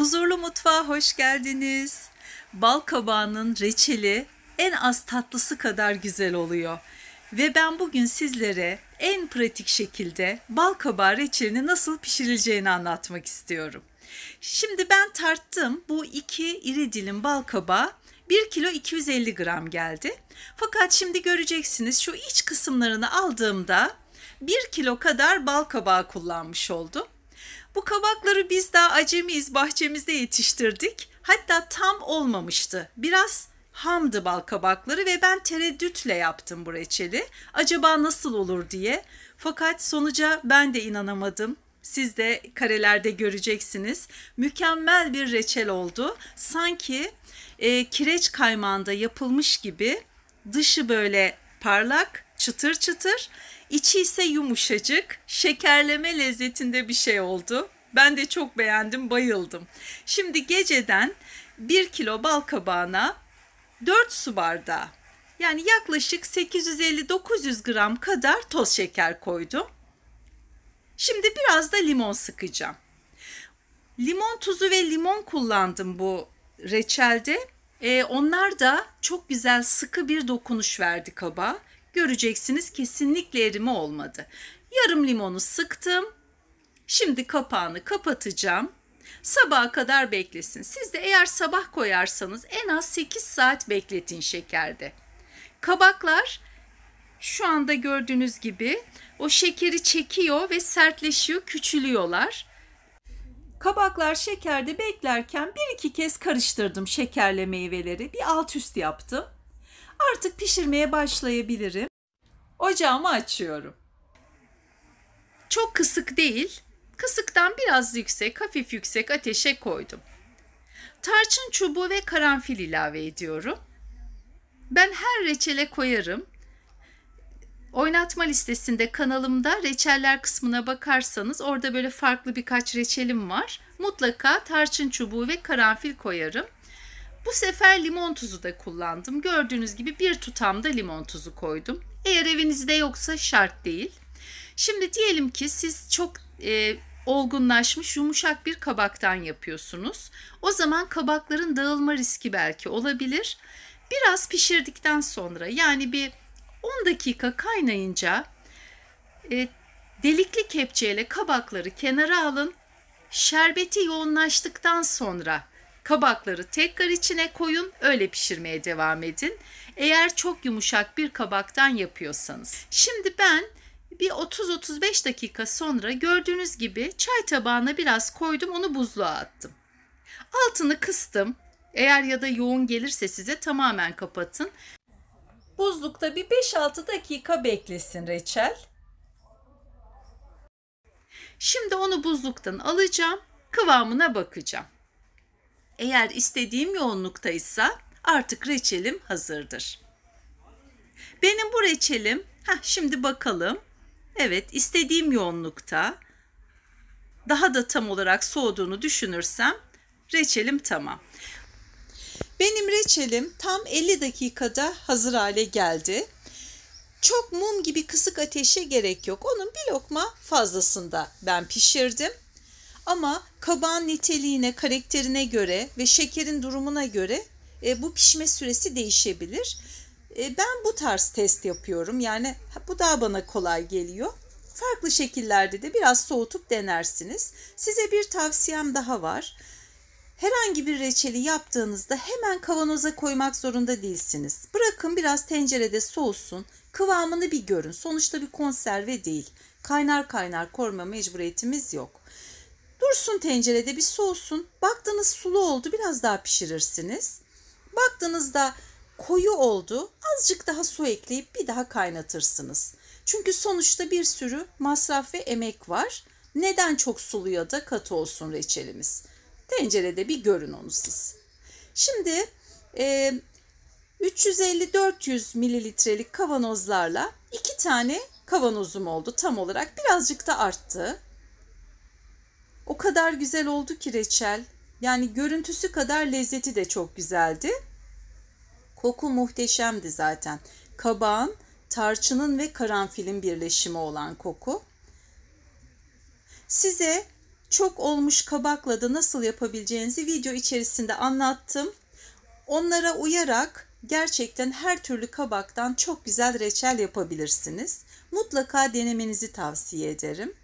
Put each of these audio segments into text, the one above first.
Huzurlu mutfağa hoş geldiniz. Bal kabağının reçeli en az tatlısı kadar güzel oluyor. Ve ben bugün sizlere en pratik şekilde bal kabağı reçelini nasıl pişirileceğini anlatmak istiyorum. Şimdi ben tarttım bu iki iri dilim bal kabağı 1 kilo 250 gram geldi. Fakat şimdi göreceksiniz şu iç kısımlarını aldığımda 1 kilo kadar bal kabağı kullanmış oldum. Bu kabakları biz daha acemiyiz bahçemizde yetiştirdik. Hatta tam olmamıştı. Biraz hamdı bal kabakları ve ben tereddütle yaptım bu reçeli. Acaba nasıl olur diye. Fakat sonuca ben de inanamadım. Siz de karelerde göreceksiniz. Mükemmel bir reçel oldu. Sanki e, kireç kaymağında yapılmış gibi dışı böyle parlak, çıtır çıtır, İçi ise yumuşacık, şekerleme lezzetinde bir şey oldu. Ben de çok beğendim, bayıldım. Şimdi geceden 1 kilo bal kabağına 4 su bardağı yani yaklaşık 850-900 gram kadar toz şeker koydum. Şimdi biraz da limon sıkacağım. Limon tuzu ve limon kullandım bu reçelde. Ee, onlar da çok güzel sıkı bir dokunuş verdi kaba göreceksiniz kesinlikle erime olmadı. Yarım limonu sıktım. Şimdi kapağını kapatacağım. Sabaha kadar beklesin. Siz de eğer sabah koyarsanız en az 8 saat bekletin şekerde. Kabaklar şu anda gördüğünüz gibi o şekeri çekiyor ve sertleşiyor, küçülüyorlar. Kabaklar şekerde beklerken bir iki kez karıştırdım şekerle meyveleri. Bir alt üst yaptım. Artık pişirmeye başlayabilirim. Ocağımı açıyorum. Çok kısık değil, kısıktan biraz yüksek, hafif yüksek ateşe koydum. Tarçın çubuğu ve karanfil ilave ediyorum. Ben her reçele koyarım. Oynatma listesinde kanalımda reçeller kısmına bakarsanız orada böyle farklı birkaç reçelim var. Mutlaka tarçın çubuğu ve karanfil koyarım. Bu sefer limon tuzu da kullandım. Gördüğünüz gibi bir tutamda limon tuzu koydum. Eğer evinizde yoksa şart değil. Şimdi diyelim ki siz çok e, olgunlaşmış yumuşak bir kabaktan yapıyorsunuz. O zaman kabakların dağılma riski belki olabilir. Biraz pişirdikten sonra yani bir 10 dakika kaynayınca e, delikli kepçeyle kabakları kenara alın. Şerbeti yoğunlaştıktan sonra Kabakları tekrar içine koyun, öyle pişirmeye devam edin. Eğer çok yumuşak bir kabaktan yapıyorsanız. Şimdi ben bir 30-35 dakika sonra gördüğünüz gibi çay tabağına biraz koydum, onu buzluğa attım. Altını kıstım. Eğer ya da yoğun gelirse size tamamen kapatın. Buzlukta bir 5-6 dakika beklesin reçel. Şimdi onu buzluktan alacağım, kıvamına bakacağım. Eğer istediğim yoğunluktaysa artık reçelim hazırdır. Benim bu reçelim, ha şimdi bakalım. Evet, istediğim yoğunlukta. Daha da tam olarak soğuduğunu düşünürsem reçelim tamam. Benim reçelim tam 50 dakikada hazır hale geldi. Çok mum gibi kısık ateşe gerek yok. Onun bir lokma fazlasında ben pişirdim. Ama kabağın niteliğine, karakterine göre ve şekerin durumuna göre e, bu pişme süresi değişebilir. E, ben bu tarz test yapıyorum. Yani bu daha bana kolay geliyor. Farklı şekillerde de biraz soğutup denersiniz. Size bir tavsiyem daha var. Herhangi bir reçeli yaptığınızda hemen kavanoza koymak zorunda değilsiniz. Bırakın biraz tencerede soğusun, kıvamını bir görün. Sonuçta bir konserve değil. Kaynar kaynar koruma mecburiyetimiz yok. Dursun tencerede bir soğusun. Baktınız sulu oldu biraz daha pişirirsiniz. Baktığınızda koyu oldu azıcık daha su ekleyip bir daha kaynatırsınız. Çünkü sonuçta bir sürü masraf ve emek var. Neden çok sulu ya da katı olsun reçelimiz? Tencerede bir görün onu siz. Şimdi e, 350-400 mililitrelik kavanozlarla iki tane kavanozum oldu tam olarak. Birazcık da arttı. O kadar güzel oldu ki reçel. Yani görüntüsü kadar lezzeti de çok güzeldi. Koku muhteşemdi zaten. Kabağın, tarçının ve karanfilin birleşimi olan koku. Size çok olmuş kabakla da nasıl yapabileceğinizi video içerisinde anlattım. Onlara uyarak gerçekten her türlü kabaktan çok güzel reçel yapabilirsiniz. Mutlaka denemenizi tavsiye ederim.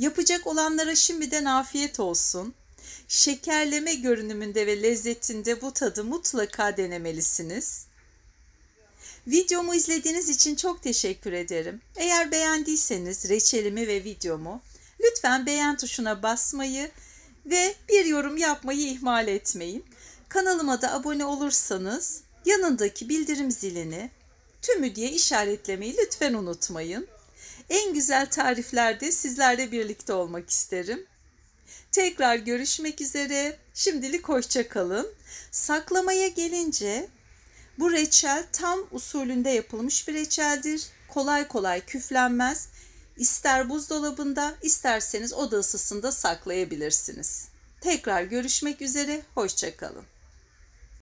Yapacak olanlara şimdiden afiyet olsun. Şekerleme görünümünde ve lezzetinde bu tadı mutlaka denemelisiniz. Videomu izlediğiniz için çok teşekkür ederim. Eğer beğendiyseniz reçelimi ve videomu lütfen beğen tuşuna basmayı ve bir yorum yapmayı ihmal etmeyin. Kanalıma da abone olursanız yanındaki bildirim zilini tümü diye işaretlemeyi lütfen unutmayın. En güzel tariflerde sizlerle birlikte olmak isterim. Tekrar görüşmek üzere. Şimdilik hoşça kalın. Saklamaya gelince bu reçel tam usulünde yapılmış bir reçeldir. Kolay kolay küflenmez. İster buzdolabında, isterseniz oda ısısında saklayabilirsiniz. Tekrar görüşmek üzere, hoşçakalın.